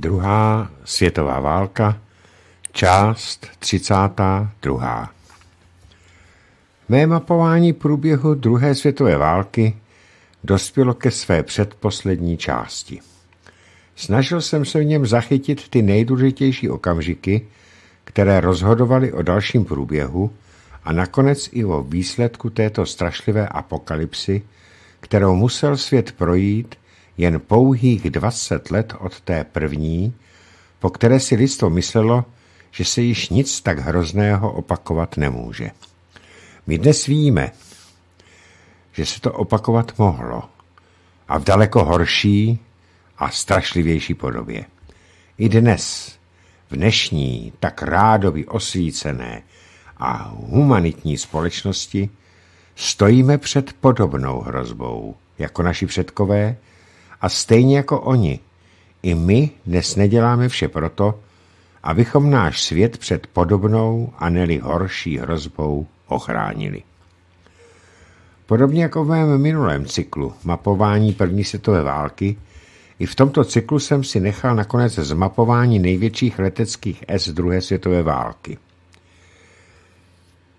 Druhá světová válka, část 32. Mé mapování průběhu druhé světové války dospělo ke své předposlední části. Snažil jsem se v něm zachytit ty nejdůležitější okamžiky, které rozhodovaly o dalším průběhu a nakonec i o výsledku této strašlivé apokalypsy, kterou musel svět projít – jen pouhých 20 let od té první, po které si lidstvo myslelo, že se již nic tak hrozného opakovat nemůže. My dnes víme, že se to opakovat mohlo a v daleko horší a strašlivější podobě. I dnes, v dnešní tak rádoby osvícené a humanitní společnosti, stojíme před podobnou hrozbou, jako naši předkové, a stejně jako oni, i my dnes neděláme vše proto, abychom náš svět před podobnou a neli horší hrozbou ochránili. Podobně jako v mém minulém cyklu mapování první světové války, i v tomto cyklu jsem si nechal nakonec zmapování největších leteckých S druhé světové války.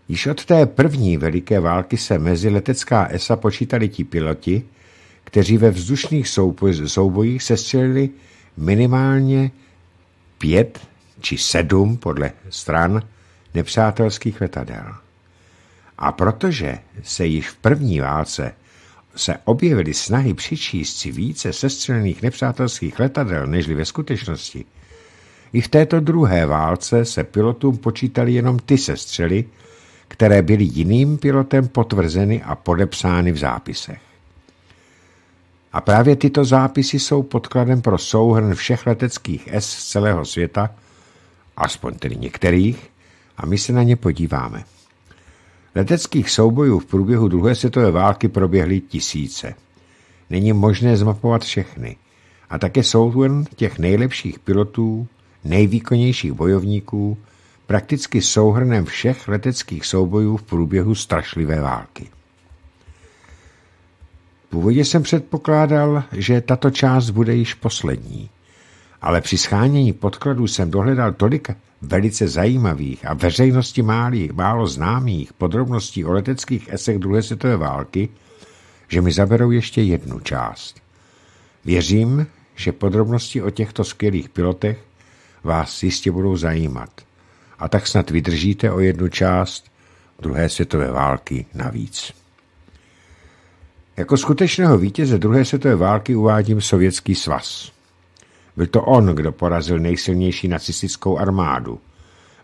Již od té první veliké války se mezi letecká ESA počítali ti piloti, kteří ve vzdušných soubojích sestřelili minimálně pět či sedm podle stran nepřátelských letadel. A protože se již v první válce se objevily snahy přičíst si více sestřelených nepřátelských letadel nežli ve skutečnosti, i v této druhé válce se pilotům počítali jenom ty sestřely, které byly jiným pilotem potvrzeny a podepsány v zápisech. A právě tyto zápisy jsou podkladem pro souhrn všech leteckých S z celého světa, aspoň tedy některých, a my se na ně podíváme. Leteckých soubojů v průběhu druhé světové války proběhly tisíce. Není možné zmapovat všechny. A také souhrn těch nejlepších pilotů, nejvýkonnějších bojovníků, prakticky souhrnem všech leteckých soubojů v průběhu strašlivé války. Původně jsem předpokládal, že tato část bude již poslední, ale při schánění podkladů jsem dohledal tolik velice zajímavých a veřejnosti málých, málo známých podrobností o leteckých esech druhé světové války, že mi zaberou ještě jednu část. Věřím, že podrobnosti o těchto skvělých pilotech vás jistě budou zajímat. A tak snad vydržíte o jednu část druhé světové války navíc. Jako skutečného vítěze druhé světové války uvádím Sovětský svaz. Byl to on, kdo porazil nejsilnější nacistickou armádu.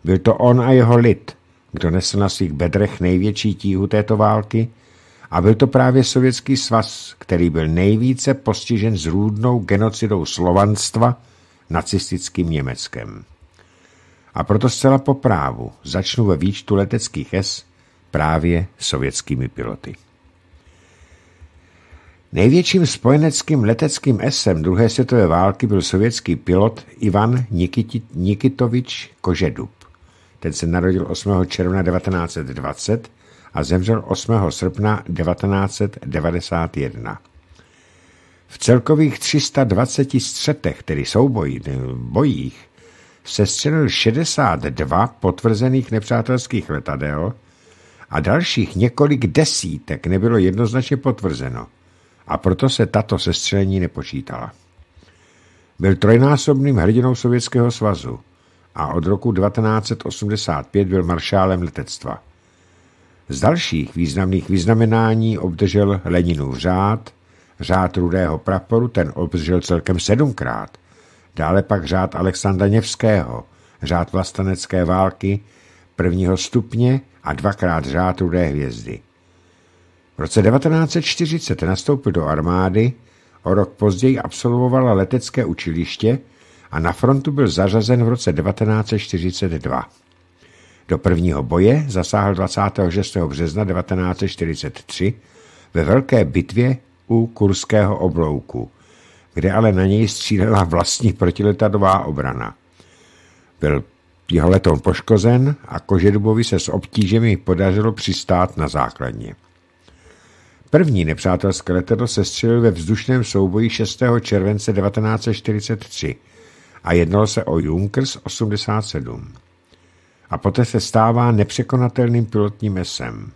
Byl to on a jeho lid, kdo nesl na svých bedrech největší tíhu této války a byl to právě Sovětský svaz, který byl nejvíce postižen zrůdnou genocidou slovanstva nacistickým Německem. A proto zcela po právu začnu ve výčtu leteckých S právě sovětskými piloty. Největším spojeneckým leteckým esem druhé světové války byl sovětský pilot Ivan Nikiti, Nikitovič Kožedub. Ten se narodil 8. června 1920 a zemřel 8. srpna 1991. V celkových 320 střetech, tedy soubojích, bojích, se střelil 62 potvrzených nepřátelských letadel a dalších několik desítek nebylo jednoznačně potvrzeno a proto se tato sestřelení nepočítala. Byl trojnásobným hrdinou Sovětského svazu a od roku 1985 byl maršálem letectva. Z dalších významných vyznamenání obdržel Leninův řád, řád Rudého praporu, ten obdržel celkem sedmkrát, dále pak řád Alexandra Něvského, řád vlastenecké války prvního stupně a dvakrát řád Rudé hvězdy. V roce 1940 nastoupil do armády, o rok později absolvovala letecké učiliště a na frontu byl zařazen v roce 1942. Do prvního boje zasáhl 26. března 1943 ve velké bitvě u Kurského oblouku, kde ale na něj střílela vlastní protiletadová obrana. Byl jeho letoun poškozen a Kožedubovi se s obtížemi podařilo přistát na základně. První nepřátelské letadlo se střelil ve vzdušném souboji 6. července 1943 a jednalo se o Junkers 87. A poté se stává nepřekonatelným pilotním mesem.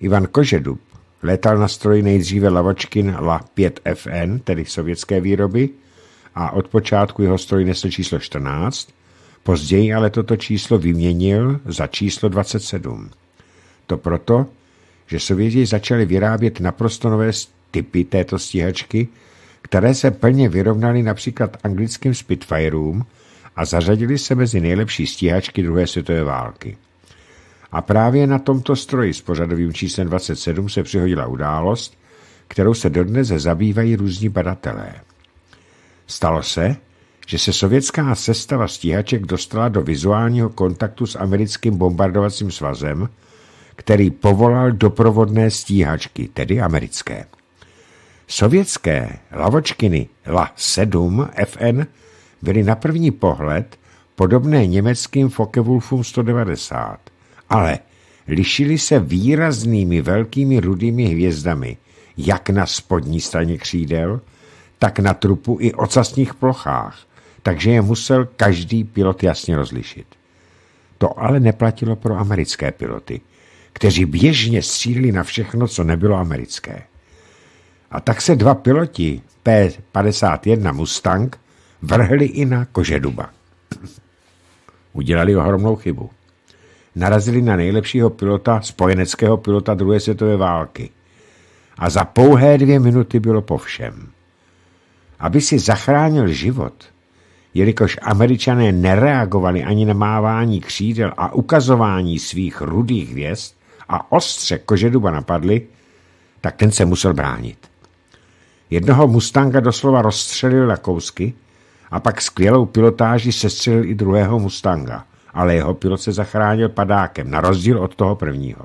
Ivan Kožedub létal na stroji nejdříve Lavočkin La-5FN, tedy sovětské výroby, a od počátku jeho stroj nesl číslo 14, později ale toto číslo vyměnil za číslo 27. To proto, že Sověti začali vyrábět naprosto nové typy této stíhačky, které se plně vyrovnaly například anglickým Spitfireům a zařadili se mezi nejlepší stíhačky druhé světové války. A právě na tomto stroji s pořadovým číslem 27 se přihodila událost, kterou se dodnes zabývají různí badatelé. Stalo se, že se sovětská sestava stíhaček dostala do vizuálního kontaktu s americkým bombardovacím svazem, který povolal doprovodné stíhačky, tedy americké. Sovětské lavočkiny La-7 FN byly na první pohled podobné německým Focke-Wulfům 190, ale lišily se výraznými velkými rudými hvězdami, jak na spodní straně křídel, tak na trupu i ocasních plochách, takže je musel každý pilot jasně rozlišit. To ale neplatilo pro americké piloty – kteří běžně střílili na všechno, co nebylo americké. A tak se dva piloti P-51 Mustang vrhli i na Kožeduba. Udělali ohromnou chybu. Narazili na nejlepšího pilota, spojeneckého pilota druhé světové války. A za pouhé dvě minuty bylo po všem. Aby si zachránil život, jelikož američané nereagovali ani na mávání křídel a ukazování svých rudých hvězd, a ostře kožeduba napadli, tak ten se musel bránit. Jednoho Mustanga doslova rozstřelil na kousky a pak skvělou pilotáží sestřelil i druhého Mustanga, ale jeho pilot se zachránil padákem, na rozdíl od toho prvního.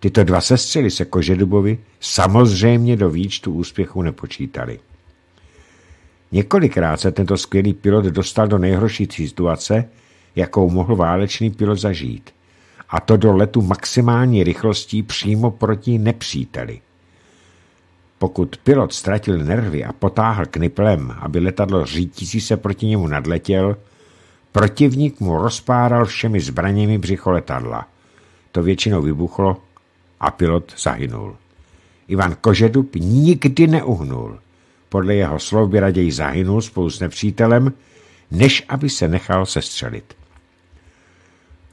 Tyto dva sestřely se Kožedubovi samozřejmě do výčtu úspěchu nepočítali. Několikrát se tento skvělý pilot dostal do nejhorší situace, jakou mohl válečný pilot zažít a to do letu maximální rychlostí přímo proti nepříteli. Pokud pilot ztratil nervy a potáhl kniplem, aby letadlo řítící se proti němu nadletěl, protivník mu rozpáral všemi zbraněmi břicho letadla. To většinou vybuchlo a pilot zahynul. Ivan Kožedub nikdy neuhnul. Podle jeho slov by raději zahynul spolu s nepřítelem, než aby se nechal sestřelit.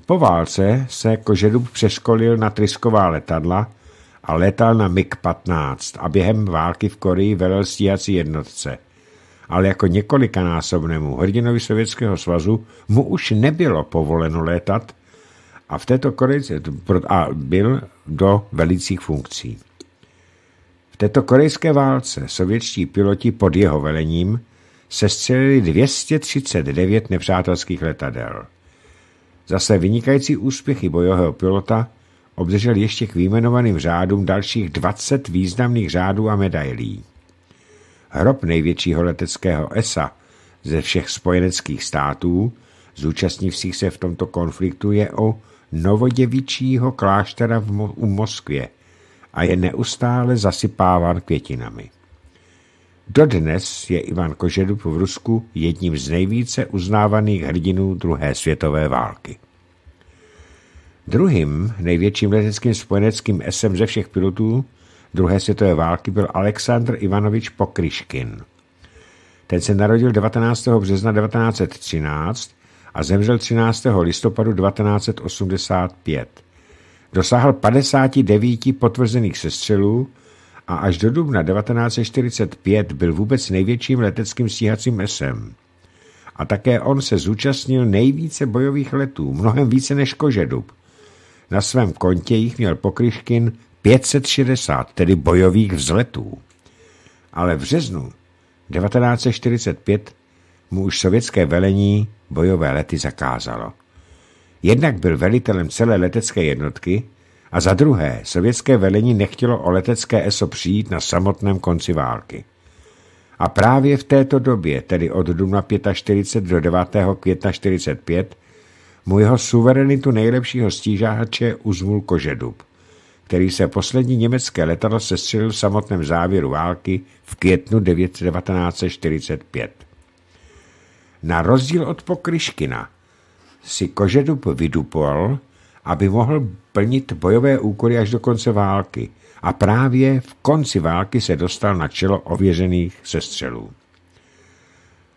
Po válce se Kožedub přeškolil na trysková letadla a letal na MiG-15 a během války v Koreji velel stíhací jednotce. Ale jako několikanásobnému hrdinovi Sovětského svazu mu už nebylo povoleno létat a v této Korejce a byl do velicích funkcí. V této korejské válce sovětští piloti pod jeho velením sestřelili 239 nepřátelských letadel. Za své vynikající úspěchy bojového pilota obdržel ještě k výjmenovaným řádům dalších 20 významných řádů a medailí. Hrob největšího leteckého ESA ze všech spojeneckých států, zúčastnivších se v tomto konfliktu, je o novoděvičího kláštera v Mo- u Moskvě a je neustále zasypáván květinami. Dodnes je Ivan Kožedub v Rusku jedním z nejvíce uznávaných hrdinů druhé světové války. Druhým největším leteckým spojeneckým esem ze všech pilotů druhé světové války byl Aleksandr Ivanovič Pokryškin. Ten se narodil 19. března 1913 a zemřel 13. listopadu 1985. Dosáhl 59 potvrzených sestřelů a až do dubna 1945 byl vůbec největším leteckým stíhacím esem. A také on se zúčastnil nejvíce bojových letů, mnohem více než Kožedub. Na svém kontě jich měl Pokryškin 560, tedy bojových vzletů. Ale v březnu 1945 mu už sovětské velení bojové lety zakázalo. Jednak byl velitelem celé letecké jednotky a za druhé sovětské velení nechtělo o letecké ESO přijít na samotném konci války. A právě v této době, tedy od dubna 45 do 9. května 45, mu jeho suverenitu nejlepšího stížáče uzmul Kožedub, který se poslední německé letadlo sestřelil v samotném závěru války v květnu 1945. Na rozdíl od Pokryškina si Kožedub vydupoval, aby mohl plnit bojové úkoly až do konce války a právě v konci války se dostal na čelo ověřených sestřelů.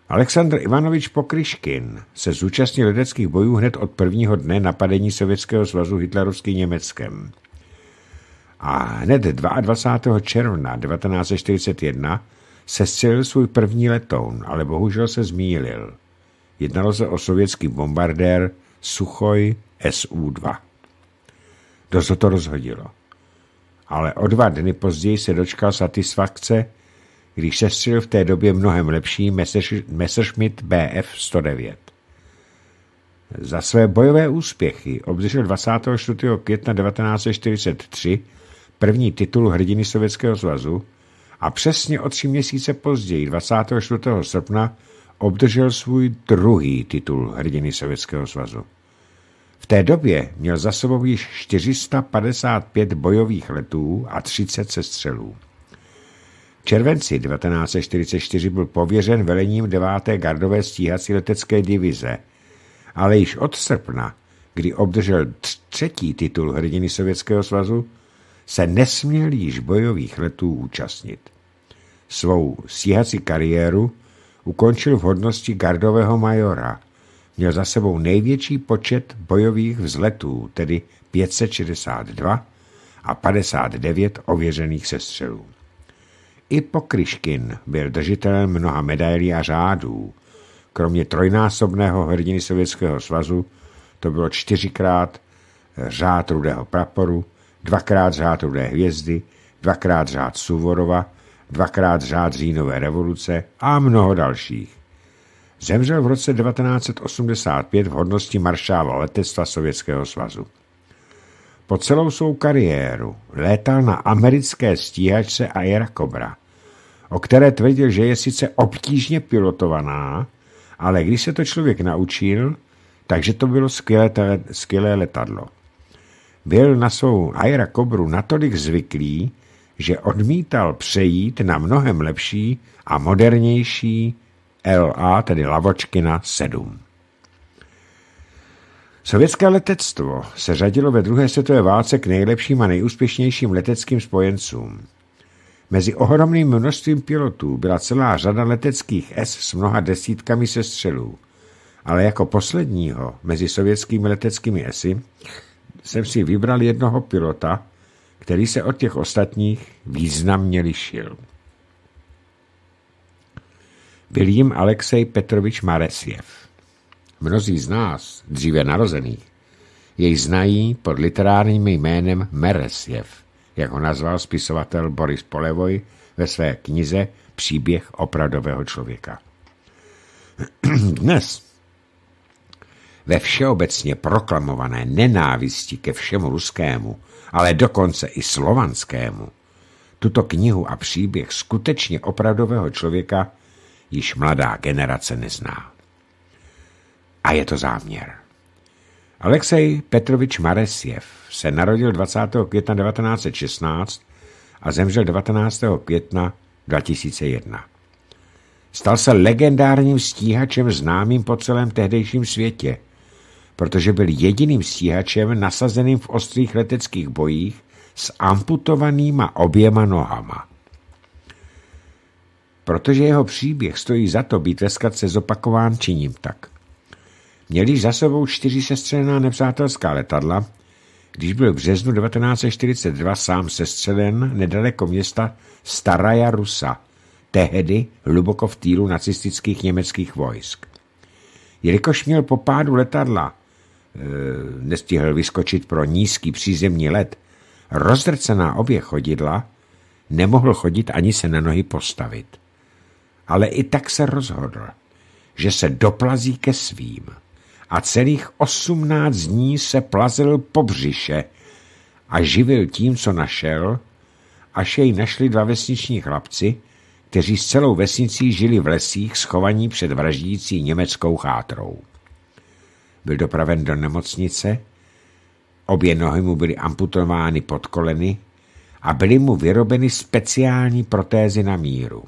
Aleksandr Ivanovič Pokryškin se zúčastnil ledeckých bojů hned od prvního dne napadení Sovětského svazu hitlerovským Německem. A hned 22. června 1941 se střelil svůj první letoun, ale bohužel se zmílil. Jednalo se o sovětský bombardér Suchoj SU-2. se to rozhodilo. Ale o dva dny později se dočkal satisfakce, když sestřelil v té době mnohem lepší Messerschmitt BF-109. Za své bojové úspěchy obdržel 24. května 1943 první titul hrdiny Sovětského svazu a přesně o tři měsíce později, 24. srpna, obdržel svůj druhý titul hrdiny Sovětského svazu. V té době měl za sebou již 455 bojových letů a 30 sestřelů. V červenci 1944 byl pověřen velením 9. gardové stíhací letecké divize, ale již od srpna, kdy obdržel třetí titul hrdiny Sovětského svazu, se nesměl již bojových letů účastnit. Svou stíhací kariéru ukončil v hodnosti gardového majora – měl za sebou největší počet bojových vzletů, tedy 562 a 59 ověřených sestřelů. I Pokryškin byl držitelem mnoha medailí a řádů. Kromě trojnásobného hrdiny Sovětského svazu to bylo čtyřikrát řád rudého praporu, dvakrát řád rudé hvězdy, dvakrát řád Suvorova, dvakrát řád říjnové revoluce a mnoho dalších. Zemřel v roce 1985 v hodnosti maršála letectva Sovětského svazu. Po celou svou kariéru létal na americké stíhačce Aira Cobra, o které tvrdil, že je sice obtížně pilotovaná, ale když se to člověk naučil, takže to bylo skvělé, skvělé letadlo. Byl na svou Aira Cobru natolik zvyklý, že odmítal přejít na mnohem lepší a modernější LA, tedy Lavočkina 7. Sovětské letectvo se řadilo ve druhé světové válce k nejlepším a nejúspěšnějším leteckým spojencům. Mezi ohromným množstvím pilotů byla celá řada leteckých S s mnoha desítkami sestřelů, ale jako posledního mezi sovětskými leteckými Sy jsem si vybral jednoho pilota, který se od těch ostatních významně lišil byl jim Alexej Petrovič Maresjev. Mnozí z nás, dříve narozených, jej znají pod literárním jménem Maresjev, jak ho nazval spisovatel Boris Polevoj ve své knize Příběh opravdového člověka. Dnes ve všeobecně proklamované nenávisti ke všemu ruskému, ale dokonce i slovanskému, tuto knihu a příběh skutečně opravdového člověka již mladá generace nezná. A je to záměr. Alexej Petrovič Maresjev se narodil 20. května 1916 a zemřel 19. května 2001. Stal se legendárním stíhačem známým po celém tehdejším světě, protože byl jediným stíhačem nasazeným v ostrých leteckých bojích s amputovanýma oběma nohama. Protože jeho příběh stojí za to být ve zopakován, činím tak. Měli za sebou čtyři sestřelená nepřátelská letadla, když byl v březnu 1942 sám sestřelen nedaleko města Staraja Rusa, tehdy hluboko v týlu nacistických německých vojsk. Jelikož měl po pádu letadla, e, nestihl vyskočit pro nízký přízemní let, rozdrcená obě chodidla, nemohl chodit ani se na nohy postavit ale i tak se rozhodl, že se doplazí ke svým a celých osmnáct dní se plazil po břiše a živil tím, co našel, až jej našli dva vesniční chlapci, kteří s celou vesnicí žili v lesích schovaní před vraždící německou chátrou. Byl dopraven do nemocnice, obě nohy mu byly amputovány pod koleny a byly mu vyrobeny speciální protézy na míru.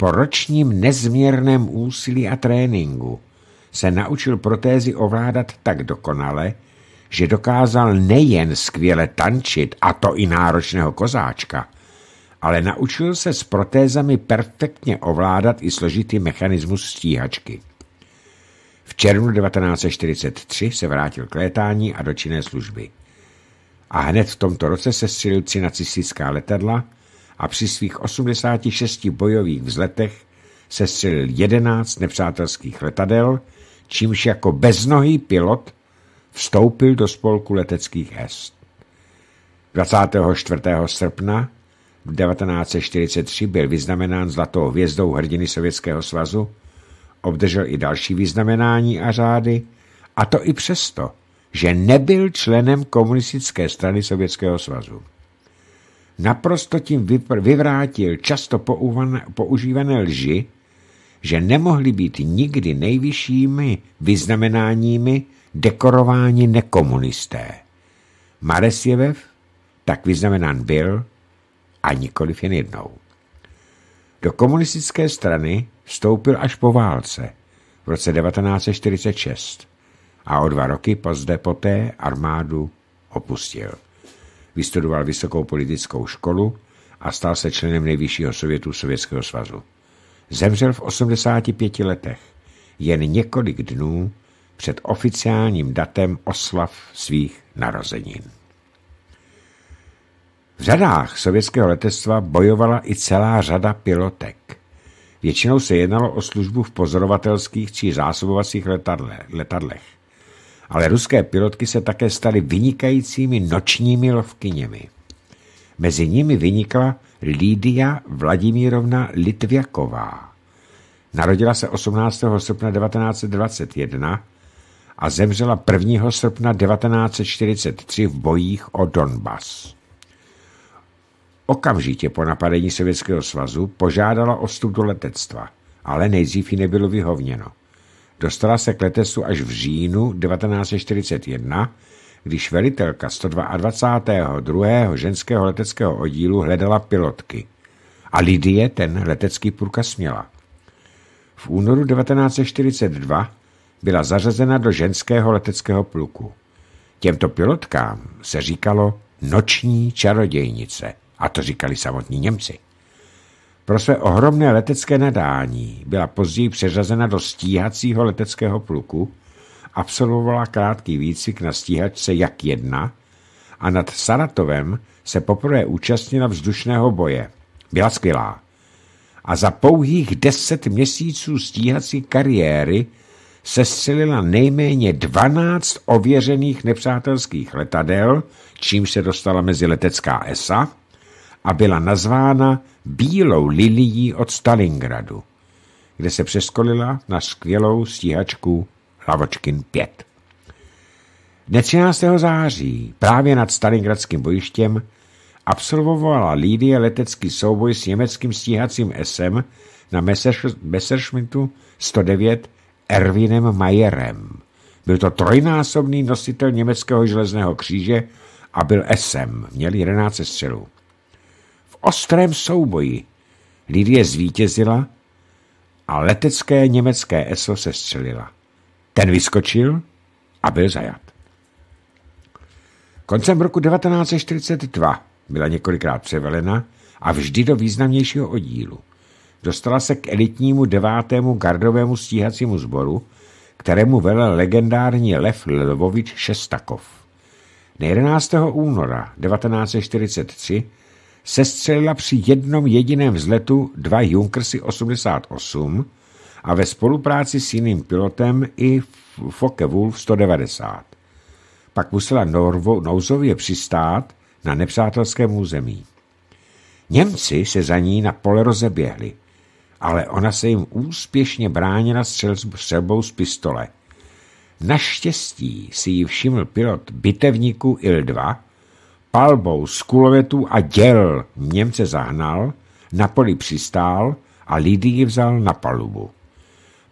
Po ročním nezměrném úsilí a tréninku se naučil protézy ovládat tak dokonale, že dokázal nejen skvěle tančit, a to i náročného kozáčka, ale naučil se s protézami perfektně ovládat i složitý mechanismus stíhačky. V červnu 1943 se vrátil k létání a do činné služby. A hned v tomto roce se střelil tři nacistická letadla, a při svých 86 bojových vzletech se střelil 11 nepřátelských letadel, čímž jako beznohý pilot vstoupil do spolku leteckých hest. 24. srpna 1943 byl vyznamenán zlatou hvězdou hrdiny Sovětského svazu, obdržel i další vyznamenání a řády, a to i přesto, že nebyl členem komunistické strany Sovětského svazu naprosto tím vyvrátil často používané lži, že nemohli být nikdy nejvyššími vyznamenáními dekorováni nekomunisté. Maresjevev tak vyznamenán byl a nikoliv jen jednou. Do komunistické strany vstoupil až po válce v roce 1946 a o dva roky pozdě poté armádu opustil vystudoval vysokou politickou školu a stal se členem nejvyššího sovětu Sovětského svazu. Zemřel v 85 letech, jen několik dnů před oficiálním datem oslav svých narozenin. V řadách sovětského letectva bojovala i celá řada pilotek. Většinou se jednalo o službu v pozorovatelských či zásobovacích letadle, letadlech ale ruské pilotky se také staly vynikajícími nočními lovkyněmi. Mezi nimi vynikla Lídia Vladimírovna Litvěková. Narodila se 18. srpna 1921 a zemřela 1. srpna 1943 v bojích o Donbas. Okamžitě po napadení Sovětského svazu požádala o vstup do letectva, ale nejdřív ji nebylo vyhovněno. Dostala se k letesu až v říjnu 1941, když velitelka 122. ženského leteckého oddílu hledala pilotky. A Lidie ten letecký průkaz měla. V únoru 1942 byla zařazena do ženského leteckého pluku. Těmto pilotkám se říkalo noční čarodějnice, a to říkali samotní Němci. Pro své ohromné letecké nadání byla později přeřazena do stíhacího leteckého pluku, absolvovala krátký výcvik na stíhačce Jak 1 a nad Saratovem se poprvé účastnila vzdušného boje. Byla skvělá. A za pouhých deset měsíců stíhací kariéry se střelila nejméně 12 ověřených nepřátelských letadel, čím se dostala mezi letecká ESA a byla nazvána bílou lilií od Stalingradu, kde se přeskolila na skvělou stíhačku Lavočkin 5. Dne 13. září právě nad Stalingradským bojištěm absolvovala Lídie letecký souboj s německým stíhacím SM na Messerschmittu 109 Erwinem Majerem. Byl to trojnásobný nositel německého železného kříže a byl SM, měl 11 střelů ostrém souboji. Lidie zvítězila a letecké německé eslo se střelila. Ten vyskočil a byl zajat. Koncem roku 1942 byla několikrát převelena a vždy do významnějšího oddílu. Dostala se k elitnímu devátému gardovému stíhacímu sboru, kterému velel legendární Lev Lvovič Šestakov. Na 11. února 1943 sestřelila při jednom jediném vzletu dva Junkersy 88 a ve spolupráci s jiným pilotem i Focke-Wulf 190. Pak musela Norvo, nouzově přistát na nepřátelském území. Němci se za ní na pole rozeběhli, ale ona se jim úspěšně bránila střelbou z pistole. Naštěstí si ji všiml pilot bitevníku IL-2, Palbou z kulovetů a děl Němce zahnal, na poli přistál a lidi ji vzal na palubu.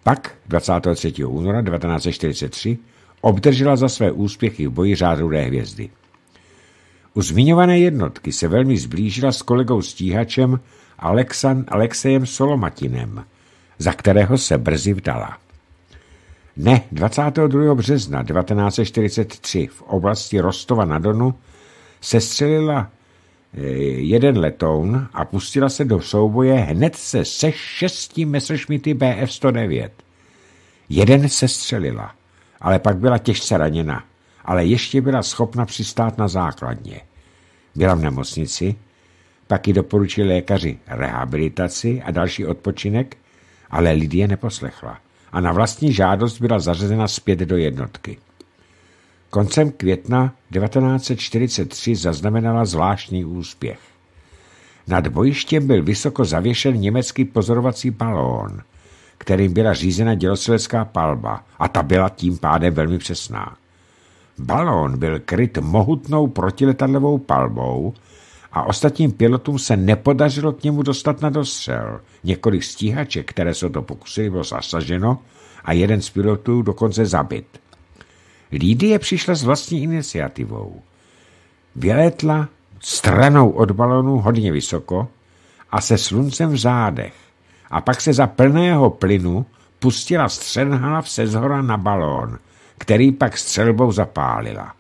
Pak 23. února 1943 obdržela za své úspěchy v boji řád hvězdy. U zmiňované jednotky se velmi zblížila s kolegou stíhačem Alexan Alexejem Solomatinem, za kterého se brzy vdala. Ne 22. března 1943 v oblasti Rostova na Donu sestřelila eh, jeden letoun a pustila se do souboje hned se se šesti Messerschmitty BF-109. Jeden sestřelila, ale pak byla těžce raněna, ale ještě byla schopna přistát na základně. Byla v nemocnici, pak ji doporučili lékaři rehabilitaci a další odpočinek, ale Lidie neposlechla a na vlastní žádost byla zařazena zpět do jednotky koncem května 1943 zaznamenala zvláštní úspěch. Nad bojištěm byl vysoko zavěšen německý pozorovací balón, kterým byla řízena dělostřelecká palba a ta byla tím pádem velmi přesná. Balón byl kryt mohutnou protiletadlovou palbou a ostatním pilotům se nepodařilo k němu dostat na dostřel. Několik stíhaček, které se to pokusili, bylo zasaženo a jeden z pilotů dokonce zabit – Lídie přišla s vlastní iniciativou. Vylétla stranou od balonu hodně vysoko a se sluncem v zádech a pak se za plného plynu pustila střenhlav se zhora na balón, který pak střelbou zapálila.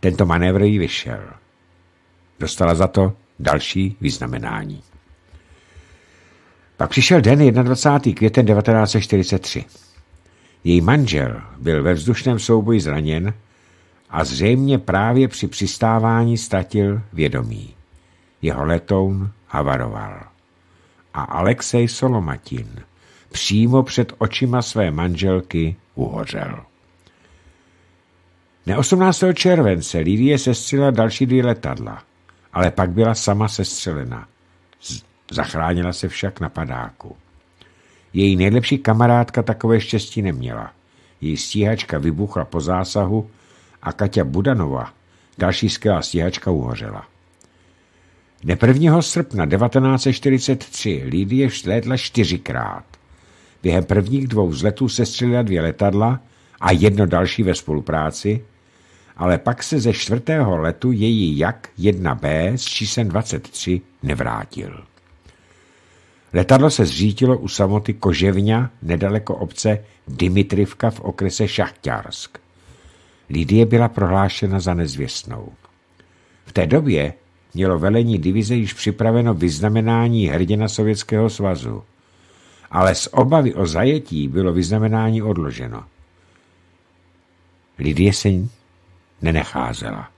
Tento manévr jí vyšel. Dostala za to další vyznamenání. Pak přišel den 21. květen 1943. Její manžel byl ve vzdušném souboji zraněn a zřejmě právě při přistávání ztratil vědomí. Jeho letoun havaroval. A Alexej Solomatin přímo před očima své manželky uhořel. Ne 18. července Lidie sestřelila další dvě letadla, ale pak byla sama sestřelena. Zachránila se však na padáku. Její nejlepší kamarádka takové štěstí neměla. Její stíhačka vybuchla po zásahu a Katia Budanova, další skvělá stíhačka, uhořela. Ne 1. srpna 1943 Lidie vzlétla čtyřikrát. Během prvních dvou vzletů střelila dvě letadla a jedno další ve spolupráci, ale pak se ze čtvrtého letu její jak 1B s číslem 23 nevrátil. Letadlo se zřítilo u samoty Koževňa nedaleko obce Dimitrivka v okrese Šachťársk. Lidie byla prohlášena za nezvěstnou. V té době mělo velení divize již připraveno vyznamenání hrdina Sovětského svazu, ale z obavy o zajetí bylo vyznamenání odloženo. Lidie se nenecházela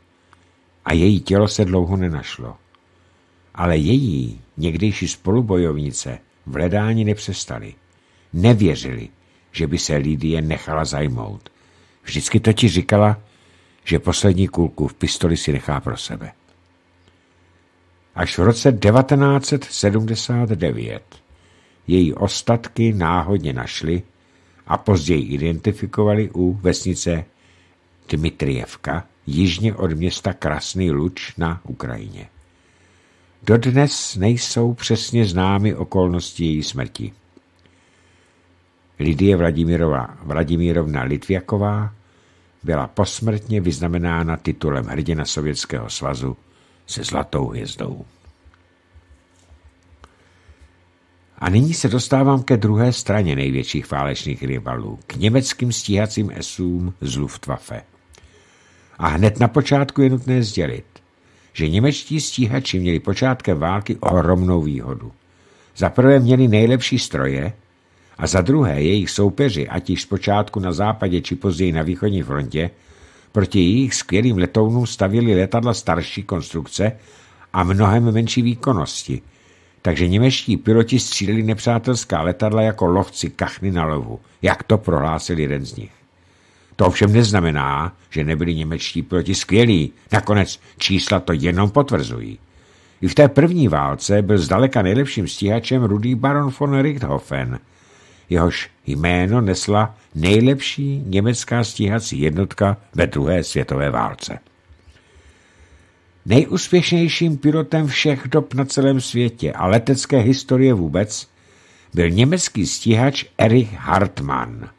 a její tělo se dlouho nenašlo. Ale její někdejší spolubojovnice v hledání nepřestali. Nevěřili, že by se Lidie nechala zajmout. Vždycky totiž říkala, že poslední kulku v pistoli si nechá pro sebe. Až v roce 1979 její ostatky náhodně našli a později identifikovali u vesnice Dmitrievka, jižně od města Krasný Luč na Ukrajině. Dodnes nejsou přesně známy okolnosti její smrti. Lidie Vladimirova, Vladimírovna Litviaková byla posmrtně vyznamenána titulem hrdina Sovětského svazu se zlatou hvězdou. A nyní se dostávám ke druhé straně největších válečných rivalů, k německým stíhacím esům z Luftwaffe. A hned na počátku je nutné sdělit – že němečtí stíhači měli počátkem války ohromnou výhodu. Za prvé měli nejlepší stroje a za druhé jejich soupeři, ať již zpočátku na západě či později na východní frontě, proti jejich skvělým letounům stavili letadla starší konstrukce a mnohem menší výkonnosti, takže němečtí piloti stříleli nepřátelská letadla jako lovci kachny na lovu, jak to prohlásil jeden z nich. To ovšem neznamená, že nebyli němečtí piloti skvělí. Nakonec čísla to jenom potvrzují. I v té první válce byl zdaleka nejlepším stíhačem rudý baron von Richthofen. Jehož jméno nesla nejlepší německá stíhací jednotka ve druhé světové válce. Nejúspěšnějším pilotem všech dob na celém světě a letecké historie vůbec byl německý stíhač Erich Hartmann –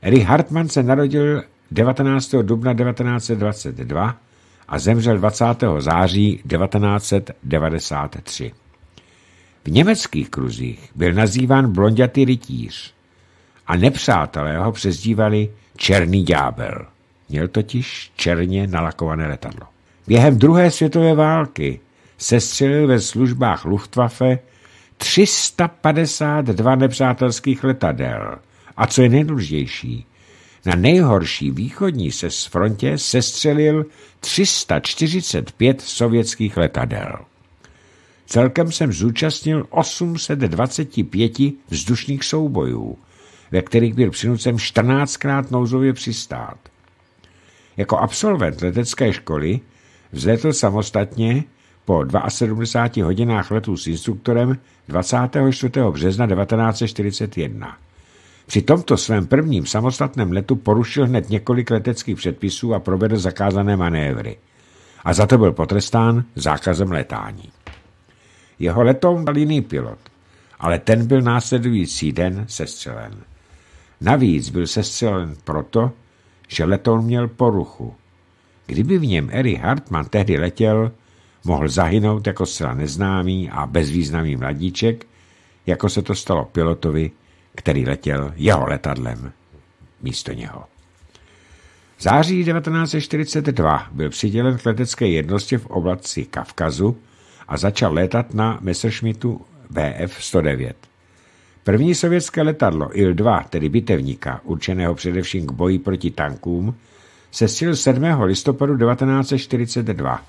Erich Hartmann se narodil 19. dubna 1922 a zemřel 20. září 1993. V německých kruzích byl nazýván blondětý rytíř a nepřátelé ho přezdívali Černý ďábel. Měl totiž černě nalakované letadlo. Během druhé světové války se střelil ve službách Luftwaffe 352 nepřátelských letadel – a co je nejdůležitější, na nejhorší východní se z frontě sestřelil 345 sovětských letadel. Celkem jsem zúčastnil 825 vzdušných soubojů, ve kterých byl přinucen 14krát nouzově přistát. Jako absolvent letecké školy vzletl samostatně po 72 hodinách letů s instruktorem 24. března 1941. Při tomto svém prvním samostatném letu porušil hned několik leteckých předpisů a provedl zakázané manévry. A za to byl potrestán zákazem letání. Jeho letom dal jiný pilot, ale ten byl následující den sestřelen. Navíc byl sestřelen proto, že letoun měl poruchu. Kdyby v něm Eri Hartmann tehdy letěl, mohl zahynout jako zcela neznámý a bezvýznamný mladíček, jako se to stalo pilotovi který letěl jeho letadlem místo něho. V září 1942 byl přidělen k letecké jednosti v oblasti Kavkazu a začal létat na Messerschmittu VF-109. První sovětské letadlo Il-2, tedy bitevníka, určeného především k boji proti tankům, se sil 7. listopadu 1942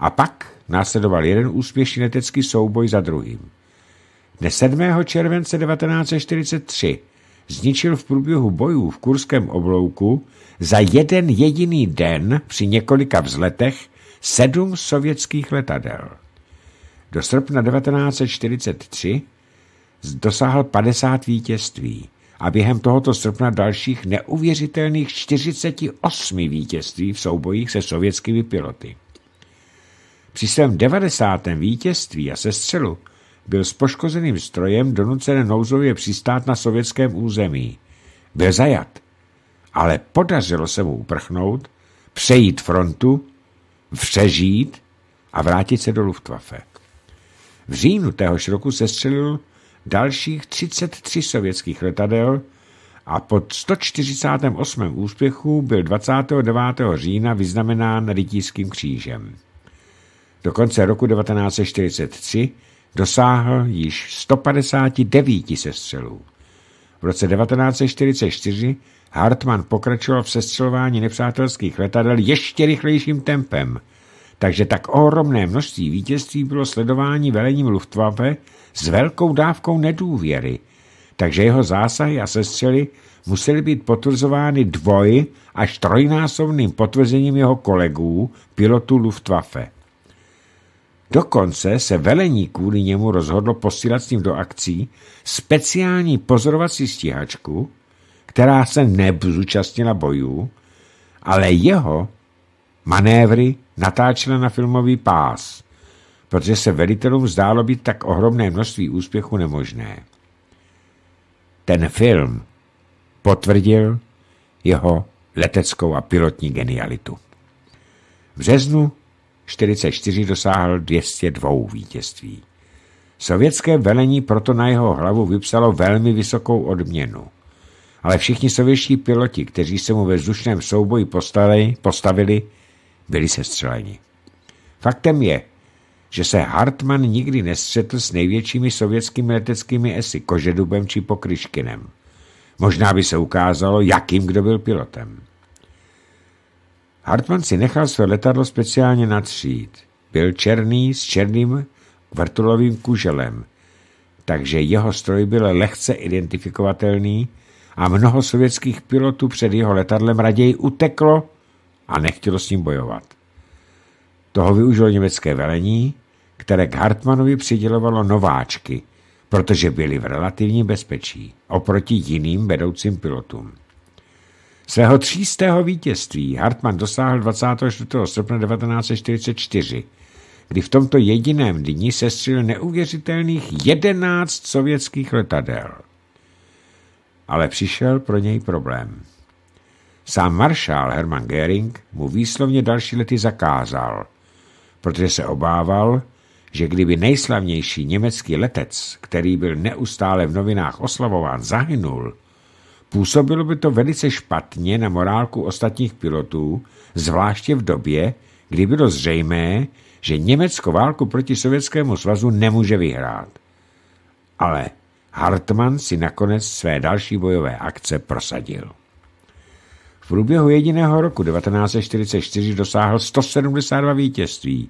a pak následoval jeden úspěšný letecký souboj za druhým. Dne 7. července 1943 zničil v průběhu bojů v Kurském oblouku za jeden jediný den při několika vzletech sedm sovětských letadel. Do srpna 1943 dosáhl 50 vítězství a během tohoto srpna dalších neuvěřitelných 48 vítězství v soubojích se sovětskými piloty. Při svém 90. vítězství a sestřelu byl s poškozeným strojem donucen nouzově přistát na sovětském území. Byl zajat, ale podařilo se mu uprchnout, přejít frontu, přežít a vrátit se do Luftwaffe. V říjnu téhož roku střelil dalších 33 sovětských letadel a po 148. úspěchu byl 29. října vyznamenán rytířským křížem. Do konce roku 1943 dosáhl již 159 sestřelů. V roce 1944 Hartmann pokračoval v sestřelování nepřátelských letadel ještě rychlejším tempem, takže tak ohromné množství vítězství bylo sledování velením Luftwaffe s velkou dávkou nedůvěry, takže jeho zásahy a sestřely musely být potvrzovány dvoj až trojnásobným potvrzením jeho kolegů, pilotů Luftwaffe. Dokonce se velení kvůli němu rozhodlo posílat s ním do akcí speciální pozorovací stíhačku, která se nezúčastnila bojů, ale jeho manévry natáčela na filmový pás, protože se velitelům zdálo být tak ohromné množství úspěchu nemožné. Ten film potvrdil jeho leteckou a pilotní genialitu. V březnu 44 dosáhl 202 vítězství. Sovětské velení proto na jeho hlavu vypsalo velmi vysokou odměnu. Ale všichni sovětští piloti, kteří se mu ve vzdušném souboji postali, postavili, byli sestřeleni. Faktem je, že se Hartmann nikdy nestřetl s největšími sovětskými leteckými esy, Kožedubem či Pokryškinem. Možná by se ukázalo, jakým kdo byl pilotem. Hartmann si nechal své letadlo speciálně natřít. Byl černý s černým vrtulovým kuželem, takže jeho stroj byl lehce identifikovatelný a mnoho sovětských pilotů před jeho letadlem raději uteklo a nechtělo s ním bojovat. Toho využilo německé velení, které k Hartmanovi přidělovalo nováčky, protože byli v relativním bezpečí oproti jiným vedoucím pilotům. Svého třístého vítězství Hartmann dosáhl 24. srpna 1944, kdy v tomto jediném dni sestřil neuvěřitelných 11 sovětských letadel. Ale přišel pro něj problém. Sám maršál Hermann Göring mu výslovně další lety zakázal, protože se obával, že kdyby nejslavnější německý letec, který byl neustále v novinách oslavován, zahynul, Působilo by to velice špatně na morálku ostatních pilotů, zvláště v době, kdy bylo zřejmé, že Německo válku proti Sovětskému svazu nemůže vyhrát. Ale Hartmann si nakonec své další bojové akce prosadil. V průběhu jediného roku 1944 dosáhl 172 vítězství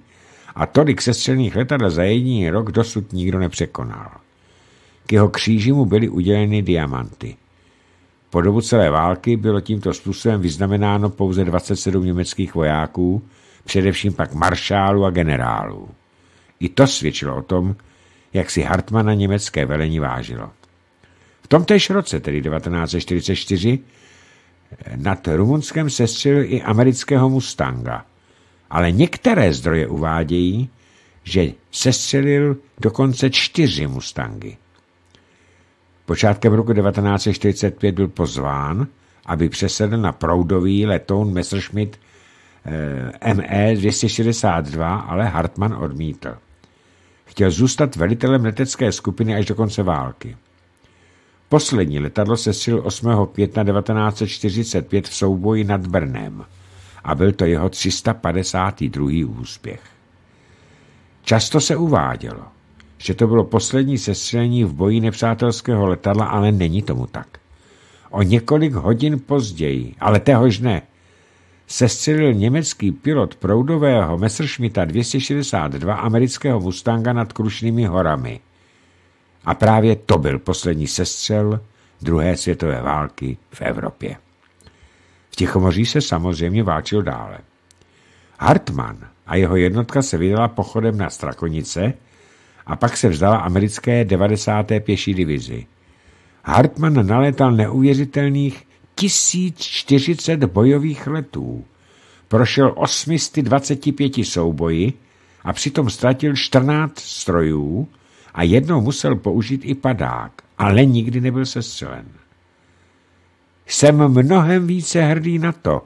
a tolik sestřelných letadel za jediný rok dosud nikdo nepřekonal. K jeho kříži mu byly uděleny diamanty – po dobu celé války bylo tímto způsobem vyznamenáno pouze 27 německých vojáků, především pak maršálů a generálů. I to svědčilo o tom, jak si Hartmana německé velení vážilo. V tomtéž roce, tedy 1944, nad Rumunskem střelil i amerického Mustanga, ale některé zdroje uvádějí, že sestřelil dokonce čtyři Mustangy. Počátkem roku 1945 byl pozván, aby přesedl na proudový letoun Messerschmitt eh, ME 262, ale Hartmann odmítl. Chtěl zůstat velitelem letecké skupiny až do konce války. Poslední letadlo se střelil 8. května 1945 v souboji nad Brnem a byl to jeho 352. úspěch. Často se uvádělo, že to bylo poslední sestřelení v boji nepřátelského letadla, ale není tomu tak. O několik hodin později, ale téhož ne, sestřelil německý pilot proudového Messerschmitta 262 amerického Mustanga nad Krušnými horami. A právě to byl poslední sestřel druhé světové války v Evropě. V Tichomoří se samozřejmě válčil dále. Hartmann a jeho jednotka se vydala pochodem na Strakonice – a pak se vzdala americké 90. pěší divizi. Hartmann nalétal neuvěřitelných 1040 bojových letů. Prošel 825 souboji a přitom ztratil 14 strojů a jednou musel použít i padák, ale nikdy nebyl sestřelen. Jsem mnohem více hrdý na to,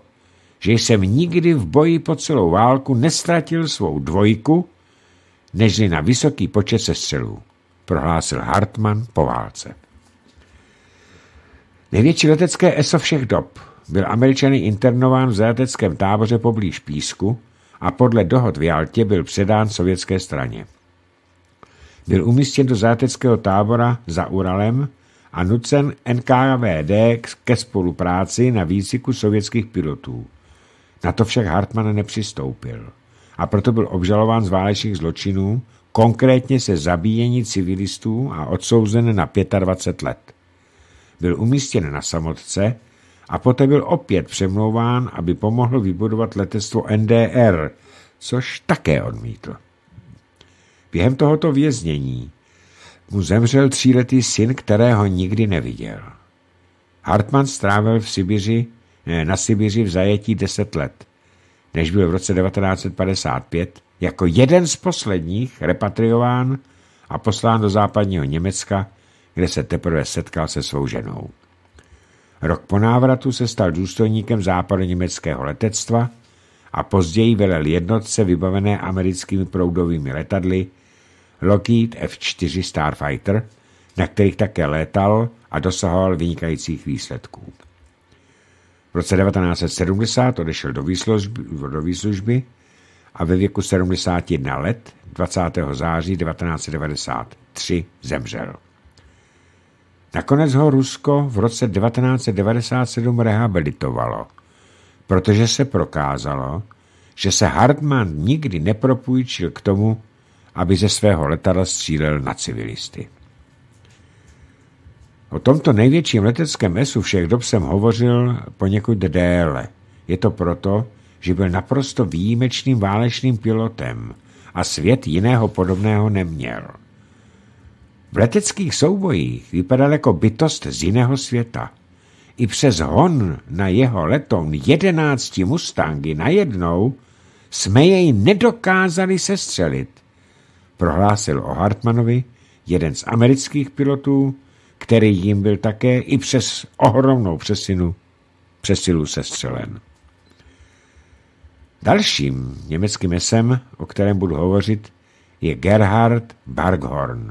že jsem nikdy v boji po celou válku nestratil svou dvojku nežli na vysoký počet sestřelů, prohlásil Hartmann po válce. Největší letecké ESO všech dob byl američany internován v zajateckém táboře poblíž Písku a podle dohod v Jaltě byl předán sovětské straně. Byl umístěn do zajateckého tábora za Uralem a nucen NKVD ke spolupráci na výcviku sovětských pilotů. Na to však Hartmann nepřistoupil a proto byl obžalován z válečných zločinů, konkrétně se zabíjení civilistů a odsouzen na 25 let. Byl umístěn na samotce a poté byl opět přemlouván, aby pomohl vybudovat letectvo NDR, což také odmítl. Během tohoto věznění mu zemřel tříletý syn, kterého nikdy neviděl. Hartmann strávil v Sibiři, ne, eh, na Sibiři v zajetí deset let – než byl v roce 1955 jako jeden z posledních repatriován a poslán do západního Německa, kde se teprve setkal se svou ženou. Rok po návratu se stal důstojníkem německého letectva a později velel jednotce vybavené americkými proudovými letadly Lockheed F-4 Starfighter, na kterých také létal a dosahoval vynikajících výsledků. V roce 1970 odešel do výslužby, do výslužby a ve věku 71 let 20. září 1993 zemřel. Nakonec ho Rusko v roce 1997 rehabilitovalo, protože se prokázalo, že se Hartmann nikdy nepropůjčil k tomu, aby ze svého letadla střílel na civilisty. O tomto největším leteckém mesu všech dob jsem hovořil poněkud déle. Je to proto, že byl naprosto výjimečným válečným pilotem a svět jiného podobného neměl. V leteckých soubojích vypadal jako bytost z jiného světa. I přes hon na jeho letoun jedenácti Mustangy najednou jsme jej nedokázali sestřelit, prohlásil o Hartmanovi jeden z amerických pilotů, který jim byl také i přes ohromnou přesinu, přesilu sestřelen. Dalším německým mesem, o kterém budu hovořit, je Gerhard Barghorn.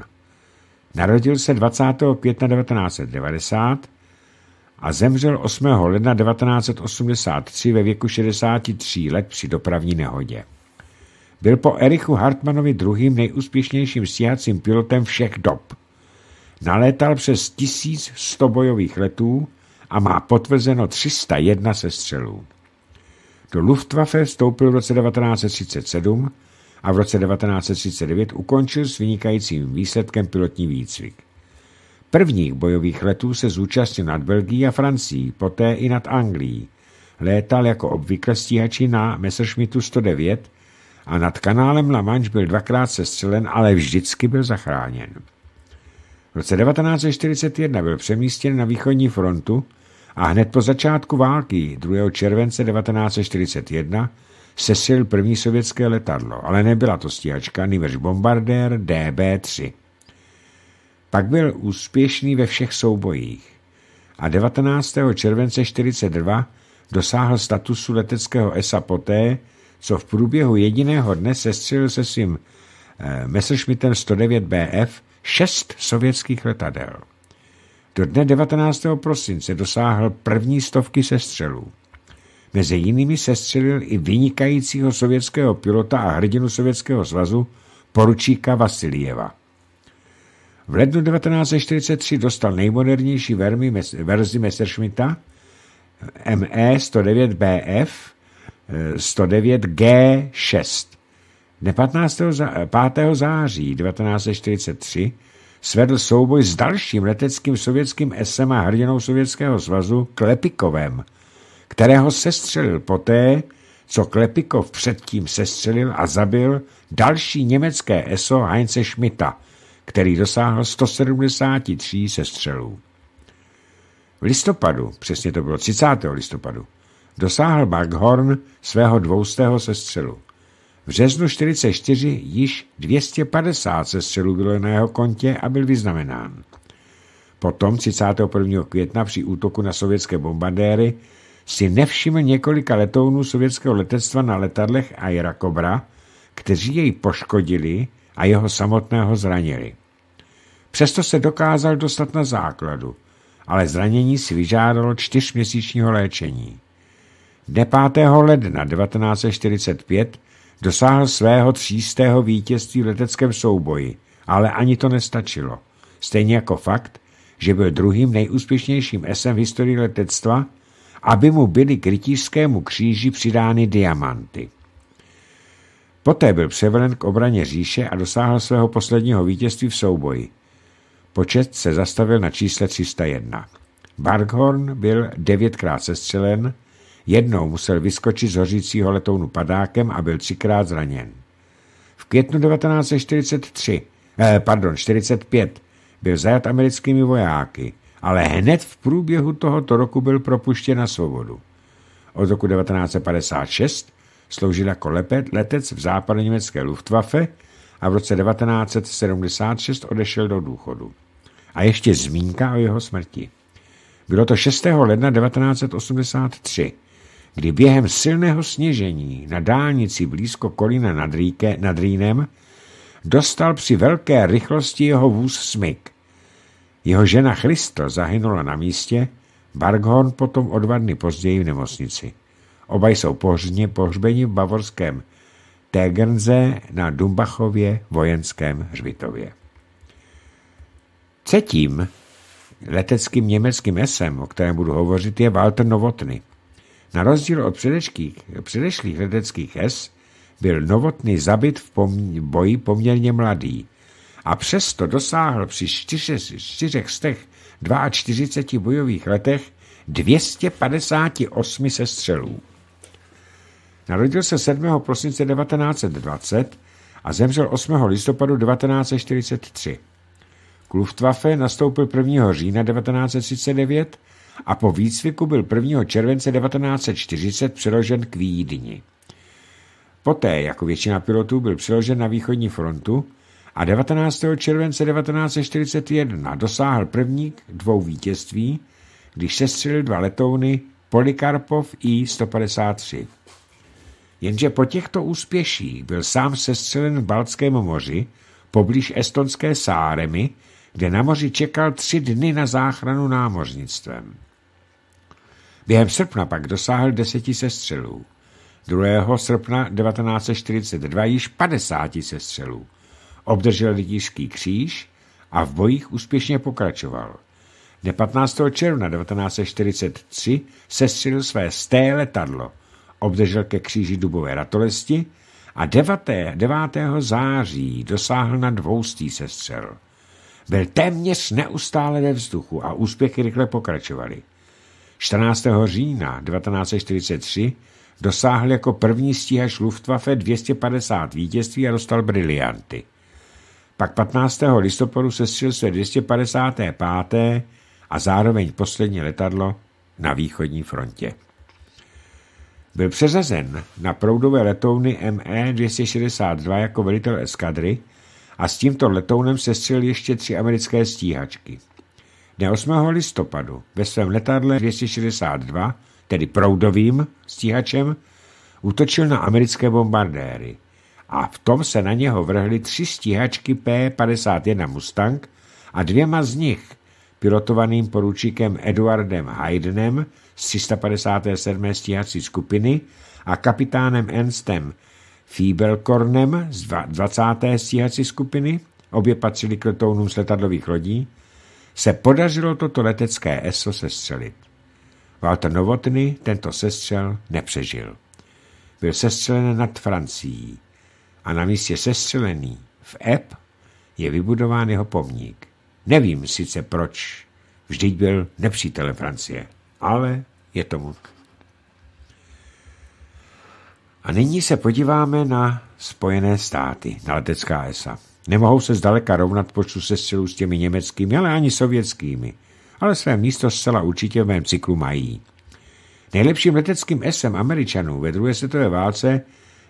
Narodil se 20. května 1990 a zemřel 8. ledna 1983 ve věku 63 let při dopravní nehodě. Byl po Erichu Hartmanovi druhým nejúspěšnějším stíhacím pilotem všech dob – Nalétal přes 1100 bojových letů a má potvrzeno 301 sestřelů. Do Luftwaffe vstoupil v roce 1937 a v roce 1939 ukončil s vynikajícím výsledkem pilotní výcvik. Prvních bojových letů se zúčastnil nad Belgií a Francií, poté i nad Anglií. Létal jako obvykle stíhači na Messerschmittu 109 a nad kanálem La Manche byl dvakrát sestřelen, ale vždycky byl zachráněn. V roce 1941 byl přemístěn na východní frontu a hned po začátku války 2. července 1941 sesil první sovětské letadlo, ale nebyla to stíhačka, nýbrž bombardér DB-3. Pak byl úspěšný ve všech soubojích a 19. července 1942 dosáhl statusu leteckého ESA poté, co v průběhu jediného dne sestřelil se svým Eh, Messerschmittem 109 BF šest sovětských letadel. Do dne 19. prosince dosáhl první stovky sestřelů. Mezi jinými sestřelil i vynikajícího sovětského pilota a hrdinu Sovětského svazu poručíka Vasiljeva. V lednu 1943 dostal nejmodernější vermi, verzi Messerschmitta ME 109 BF 109 G6. Dne 15. 5. září 1943 svedl souboj s dalším leteckým sovětským SM a hrdinou Sovětského svazu Klepikovem, kterého sestřelil poté, co Klepikov předtím sestřelil a zabil další německé ESO Heinze Schmidta, který dosáhl 173 sestřelů. V listopadu, přesně to bylo 30. listopadu, dosáhl Baghorn svého dvoustého sestřelu. V březnu 44 již 250 se střelů bylo na jeho kontě a byl vyznamenán. Potom 31. května při útoku na sovětské bombardéry si nevšiml několika letounů sovětského letectva na letadlech Aira Cobra, kteří jej poškodili a jeho samotného zranili. Přesto se dokázal dostat na základu, ale zranění si vyžádalo čtyřměsíčního léčení. Dne 5. ledna 1945 dosáhl svého třístého vítězství v leteckém souboji, ale ani to nestačilo. Stejně jako fakt, že byl druhým nejúspěšnějším SM v historii letectva, aby mu byly k rytířskému kříži přidány diamanty. Poté byl převelen k obraně říše a dosáhl svého posledního vítězství v souboji. Počet se zastavil na čísle 301. Barghorn byl devětkrát sestřelen, Jednou musel vyskočit z hořícího letounu padákem a byl třikrát zraněn. V květnu 1943, eh, pardon, 45 byl zajat americkými vojáky, ale hned v průběhu tohoto roku byl propuštěn na svobodu. Od roku 1956 sloužil jako letec v západoněmecké Luftwaffe a v roce 1976 odešel do důchodu. A ještě zmínka o jeho smrti. Bylo to 6. ledna 1983 kdy během silného sněžení na dálnici blízko kolina nad, Ríke, nad Rýnem dostal při velké rychlosti jeho vůz smyk. Jeho žena Christel zahynula na místě, Barghorn potom o dva dny později v nemocnici. Oba jsou pohřbeni, pohřbeni v bavorském Tegernze na Dumbachově vojenském hřbitově. Cetím leteckým německým esem, o kterém budu hovořit, je Walter Novotny. Na rozdíl od předešlých, předešlých leteckých S byl Novotný zabit v pom, boji poměrně mladý a přesto dosáhl při 442 čtyři, bojových letech 258 sestřelů. Narodil se 7. prosince 1920 a zemřel 8. listopadu 1943. K Luftwaffe nastoupil 1. října 1939 a po výcviku byl 1. července 1940 přeložen k Vídni. Poté, jako většina pilotů, byl přeložen na východní frontu a 19. července 1941 dosáhl první dvou vítězství, když sestřelil dva letouny Polikarpov I-153. Jenže po těchto úspěších byl sám sestřelen v Baltském moři poblíž estonské Sáremy kde na moři čekal tři dny na záchranu námořnictvem. Během srpna pak dosáhl deseti sestřelů. 2. srpna 1942 již 50 sestřelů. Obdržel rytířský kříž a v bojích úspěšně pokračoval. Dne 15. června 1943 sestřelil své sté letadlo, obdržel ke kříži dubové ratolesti a 9. 9. září dosáhl na dvoustý sestřel. Byl téměř neustále ve vzduchu a úspěchy rychle pokračovaly. 14. října 1943 dosáhl jako první stíhač Luftwaffe 250 vítězství a dostal brilianty. Pak 15. listopadu se střel své 255. a zároveň poslední letadlo na východní frontě. Byl přeřazen na proudové letouny ME-262 jako velitel eskadry a s tímto letounem sestřelili ještě tři americké stíhačky. Dne 8. listopadu ve svém letadle 262, tedy proudovým stíhačem, útočil na americké bombardéry a v tom se na něho vrhly tři stíhačky P-51 Mustang a dvěma z nich, pilotovaným poručíkem Eduardem Haydenem z 357. stíhací skupiny a kapitánem Ernstem Fiebelkornem z 20. stíhací skupiny, obě patřili k letounům z letadlových lodí, se podařilo toto letecké ESO sestřelit. Walter Novotny tento sestřel nepřežil. Byl sestřelen nad Francií a na místě sestřelený v EP je vybudován jeho pomník. Nevím sice proč, vždyť byl nepřítelem Francie, ale je tomu a nyní se podíváme na Spojené státy, na letecká ESA. Nemohou se zdaleka rovnat počtu se silou s těmi německými, ale ani sovětskými. Ale své místo zcela určitě v mém cyklu mají. Nejlepším leteckým esem Američanů ve druhé světové válce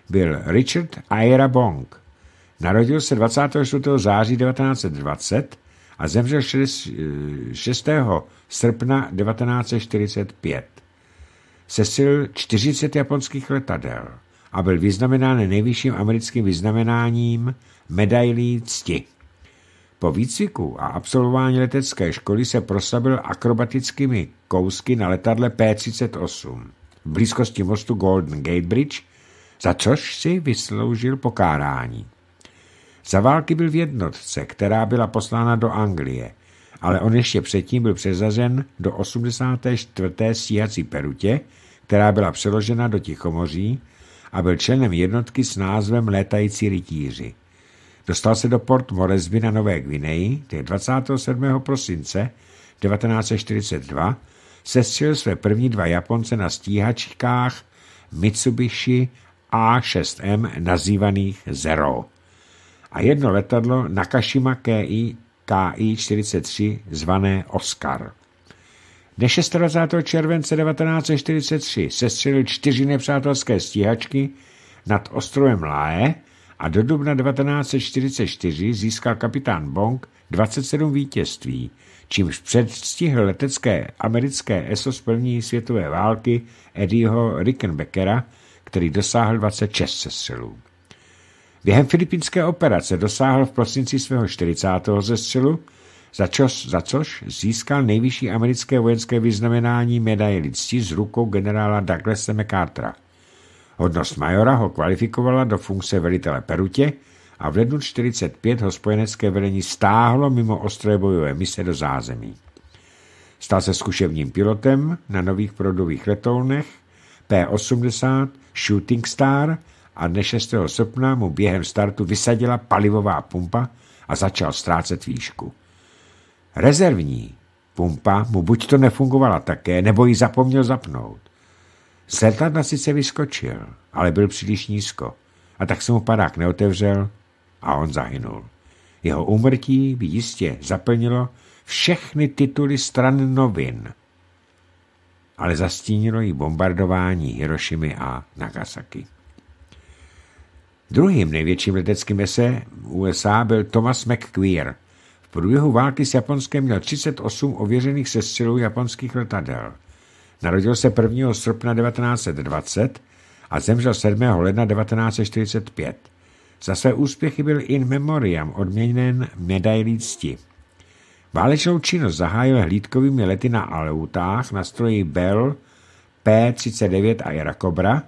byl Richard Aira Bong. Narodil se 24. září 1920 a zemřel 6. srpna 1945. Sesil 40 japonských letadel a byl vyznamenán nejvyšším americkým vyznamenáním medailí cti. Po výcviku a absolvování letecké školy se proslavil akrobatickými kousky na letadle P-38 v blízkosti mostu Golden Gate Bridge, za což si vysloužil pokárání. Za války byl v jednotce, která byla poslána do Anglie, ale on ještě předtím byl přezazen do 84. stíhací perutě, která byla přeložena do Tichomoří a byl členem jednotky s názvem Létající rytíři. Dostal se do port Moresby na Nové Gvineji, kde 27. prosince 1942 sestřelil své první dva Japonce na stíhačkách Mitsubishi A6M nazývaných Zero a jedno letadlo Nakashima KI KI-43 zvané Oscar. Dne 26. července 1943 sestřelil čtyři nepřátelské stíhačky nad ostrovem Láje a do dubna 1944 získal kapitán Bong 27 vítězství, čímž předstihl letecké americké ESO z první světové války Eddieho Rickenbackera, který dosáhl 26 sestřelů. Během filipínské operace dosáhl v prosinci svého 40. zestřelu za, čos, za což získal nejvyšší americké vojenské vyznamenání medaili cti z rukou generála Douglasa MacArthura. Hodnost majora ho kvalifikovala do funkce velitele Perutě a v lednu 45 ho spojenecké vedení stáhlo mimo ostroje bojové mise do zázemí. Stal se zkušebním pilotem na nových prodových letounech P-80 Shooting Star a dne 6. srpna mu během startu vysadila palivová pumpa a začal ztrácet výšku. Rezervní pumpa mu buď to nefungovala také, nebo ji zapomněl zapnout. Z letadla sice vyskočil, ale byl příliš nízko a tak se mu padák neotevřel a on zahynul. Jeho úmrtí by jistě zaplnilo všechny tituly stran novin, ale zastínilo ji bombardování Hirošimy a Nagasaki. Druhým největším leteckým ese USA byl Thomas McQueer, průběhu války s Japonskem měl 38 ověřených sestřelů japonských letadel. Narodil se 1. srpna 1920 a zemřel 7. ledna 1945. Za své úspěchy byl in memoriam odměněn medailí cti. Válečnou činnost zahájil hlídkovými lety na Aleutách na stroji Bell P-39 a Irakobra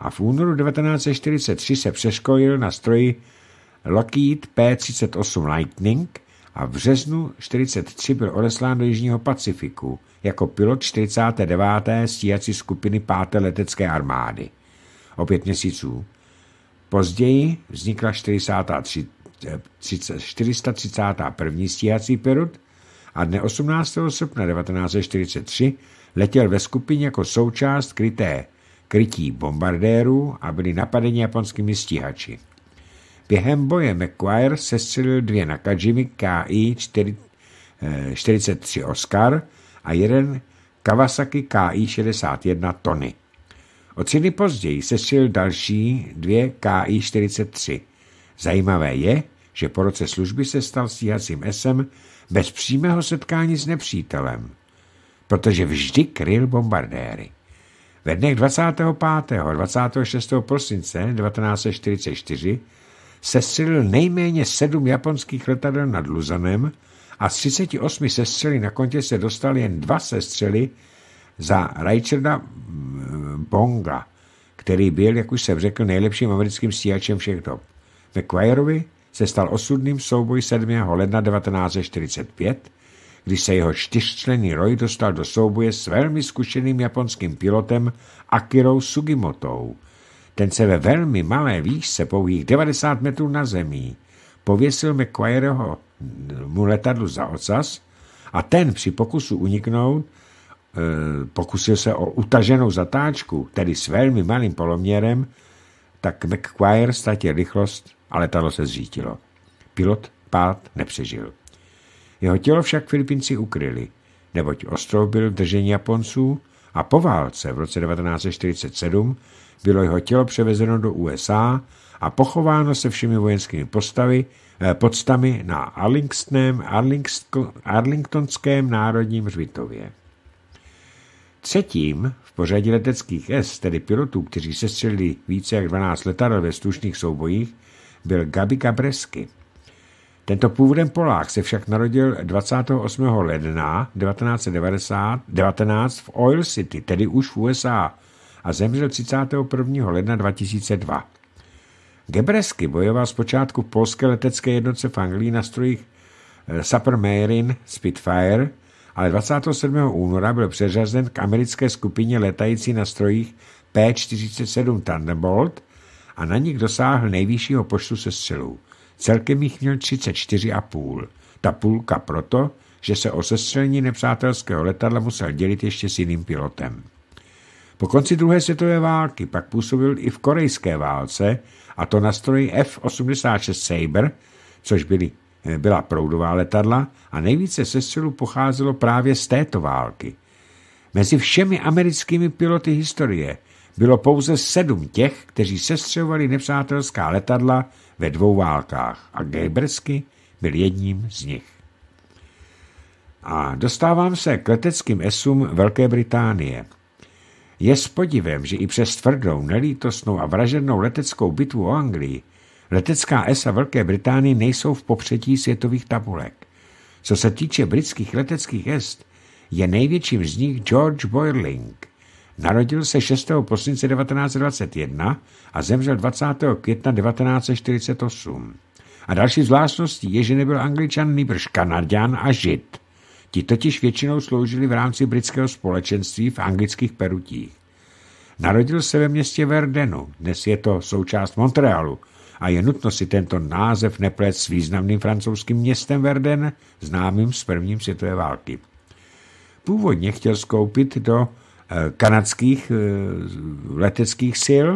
a v únoru 1943 se přeškolil na stroji Lockheed P-38 Lightning a v březnu 43 byl odeslán do Jižního Pacifiku jako pilot 49. stíhací skupiny 5. letecké armády. O pět měsíců. Později vznikla 43, 431. stíhací pilot a dne 18. srpna 1943 letěl ve skupině jako součást kryté krytí bombardérů a byli napadeni japonskými stíhači. Během boje McQuire sestřelil dvě Nakajimi KI 4, 43 Oscar a jeden Kawasaki KI 61 Tony. O tři později sestřelil další dvě KI 43. Zajímavé je, že po roce služby se stal stíhacím SM bez přímého setkání s nepřítelem, protože vždy kryl bombardéry. Ve dnech 25. a 26. prosince 1944 sestřelil nejméně sedm japonských letadel nad Luzanem a z 38 sestřely na kontě se dostal jen dva sestřely za Richarda mm, Bonga, který byl, jak už jsem řekl, nejlepším americkým stíhačem všech dob. McQuireovi se stal osudným souboj 7. ledna 1945, kdy se jeho čtyřčlený roj dostal do souboje s velmi zkušeným japonským pilotem Akirou Sugimotou, ten se ve velmi malé výšce, pouhých 90 metrů na zemí, pověsil McQuireho mu letadlu za ocas a ten při pokusu uniknout eh, pokusil se o utaženou zatáčku, tedy s velmi malým poloměrem, tak McQuire ztratil rychlost a letadlo se zřítilo. Pilot pád nepřežil. Jeho tělo však Filipinci ukryli, neboť ostrov byl držení Japonců a po válce v roce 1947 bylo jeho tělo převezeno do USA a pochováno se všemi vojenskými postavy, eh, podstami na Arlingtonem, Arlingtonském národním hřbitově. Třetím v pořadí leteckých S, tedy pilotů, kteří sestřelili více jak 12 letadel ve slušných soubojích, byl Gabi Gabresky. Tento původem Polák se však narodil 28. ledna 1990, 19 v Oil City, tedy už v USA, a zemřel 31. ledna 2002. Gebresky bojoval zpočátku v polské letecké jednotce v Anglii na strojích eh, Supermarine Spitfire, ale 27. února byl přeřazen k americké skupině letající na strojích P-47 Thunderbolt a na nich dosáhl nejvyššího počtu sestřelů. Celkem jich měl 34,5. Ta půlka proto, že se o sestřelení nepřátelského letadla musel dělit ještě s jiným pilotem. Po konci druhé světové války pak působil i v korejské válce, a to na stroji F-86 Sabre, což byly, eh, byla proudová letadla a nejvíce sestřelů pocházelo právě z této války. Mezi všemi americkými piloty historie bylo pouze sedm těch, kteří sestřelovali nepřátelská letadla ve dvou válkách a Gabersky byl jedním z nich. A dostávám se k leteckým esům Velké Británie – je s podivem, že i přes tvrdou, nelítostnou a vražednou leteckou bitvu o Anglii letecká esa Velké Británie nejsou v popřetí světových tabulek. Co se týče britských leteckých est, je největším z nich George Boyling. Narodil se 6. prosince 1921 a zemřel 20. května 1948. A další zvláštností je, že nebyl angličan, nýbrž kanadán a žid. Ti totiž většinou sloužili v rámci britského společenství v anglických perutích. Narodil se ve městě Verdenu, dnes je to součást Montrealu, a je nutno si tento název neplet s významným francouzským městem Verden, známým z prvním světové války. Původně chtěl skoupit do eh, kanadských eh, leteckých sil,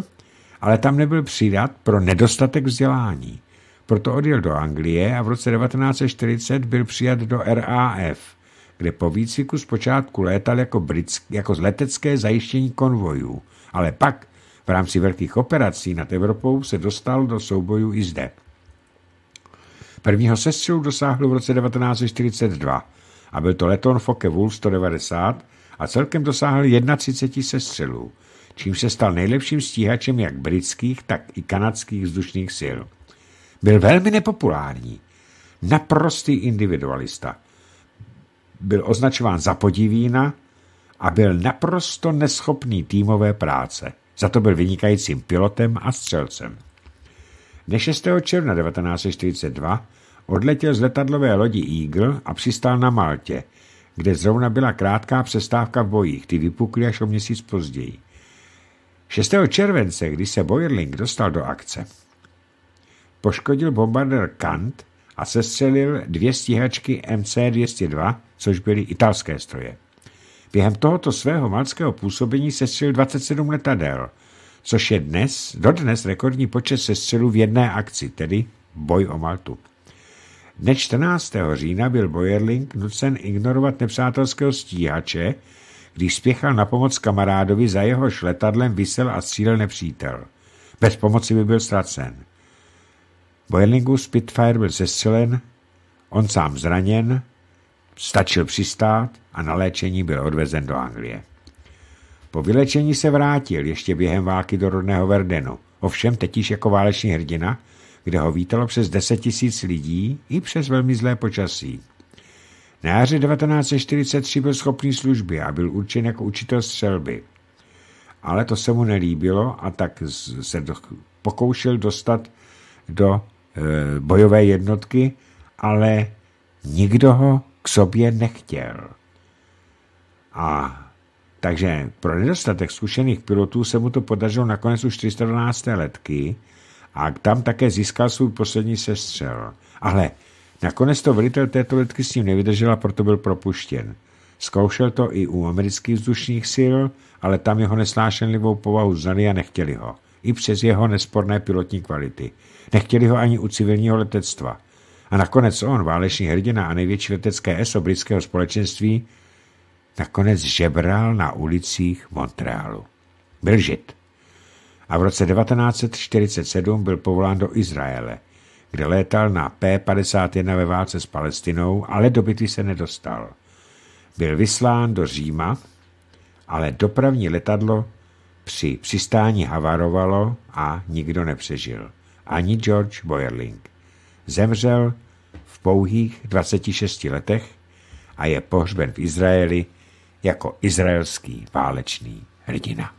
ale tam nebyl přidat pro nedostatek vzdělání. Proto odjel do Anglie a v roce 1940 byl přijat do RAF kde po výcviku zpočátku létal jako, britsk, jako z letecké zajištění konvojů, ale pak v rámci velkých operací nad Evropou se dostal do soubojů i zde. Prvního sestřelu dosáhl v roce 1942 a byl to letón Focke Wolf 190 a celkem dosáhl 31 sestřelů, čím se stal nejlepším stíhačem jak britských, tak i kanadských vzdušných sil. Byl velmi nepopulární, naprostý individualista – byl označován za podivína a byl naprosto neschopný týmové práce. Za to byl vynikajícím pilotem a střelcem. Dne 6. června 1942 odletěl z letadlové lodi Eagle a přistál na Maltě, kde zrovna byla krátká přestávka v bojích, ty vypukly až o měsíc později. 6. července, kdy se Boerling dostal do akce, poškodil bombardér Kant a sestřelil dvě stíhačky MC-202, což byly italské stroje. Během tohoto svého malského působení sestřelil 27 letadel, což je dnes, dodnes rekordní počet sestřelů v jedné akci, tedy boj o Maltu. Dne 14. října byl Boyerling nucen ignorovat nepřátelského stíhače, když spěchal na pomoc kamarádovi, za jehož letadlem vysel a střílel nepřítel. Bez pomoci by byl ztracen. Boeingu Spitfire byl sestřelen, on sám zraněn, stačil přistát a na léčení byl odvezen do Anglie. Po vylečení se vrátil ještě během války do rodného Verdenu, ovšem teď již jako váleční hrdina, kde ho vítalo přes 10 tisíc lidí i přes velmi zlé počasí. Na jaře 1943 byl schopný služby a byl určen jako učitel střelby. Ale to se mu nelíbilo a tak se pokoušel dostat do Eh, bojové jednotky, ale nikdo ho k sobě nechtěl. A takže pro nedostatek zkušených pilotů se mu to podařilo nakonec už 412. letky a tam také získal svůj poslední sestřel. Ale nakonec to velitel této letky s ním nevydržel a proto byl propuštěn. Zkoušel to i u amerických vzdušních sil, ale tam jeho nesnášenlivou povahu znali a nechtěli ho. I přes jeho nesporné pilotní kvality. Nechtěli ho ani u civilního letectva. A nakonec on, válečný hrdina a největší letecké ESO britského společenství, nakonec žebral na ulicích Montrealu. Byl žid. A v roce 1947 byl povolán do Izraele, kde létal na P-51 ve válce s Palestinou, ale do bitvy se nedostal. Byl vyslán do Říma, ale dopravní letadlo při přistání havarovalo a nikdo nepřežil ani George Boyerling. Zemřel v pouhých 26 letech a je pohřben v Izraeli jako izraelský válečný hrdina.